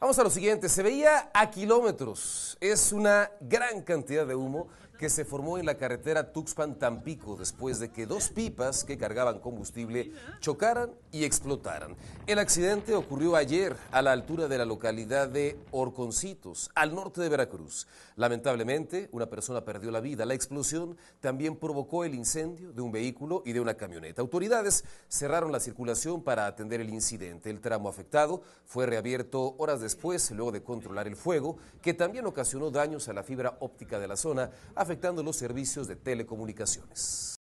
Vamos a lo siguiente, se veía a kilómetros, es una gran cantidad de humo que se formó en la carretera Tuxpan-Tampico después de que dos pipas que cargaban combustible chocaran y explotaran. El accidente ocurrió ayer a la altura de la localidad de Orconcitos, al norte de Veracruz. Lamentablemente, una persona perdió la vida. La explosión también provocó el incendio de un vehículo y de una camioneta. Autoridades cerraron la circulación para atender el incidente. El tramo afectado fue reabierto horas después después, luego de controlar el fuego, que también ocasionó daños a la fibra óptica de la zona, afectando los servicios de telecomunicaciones.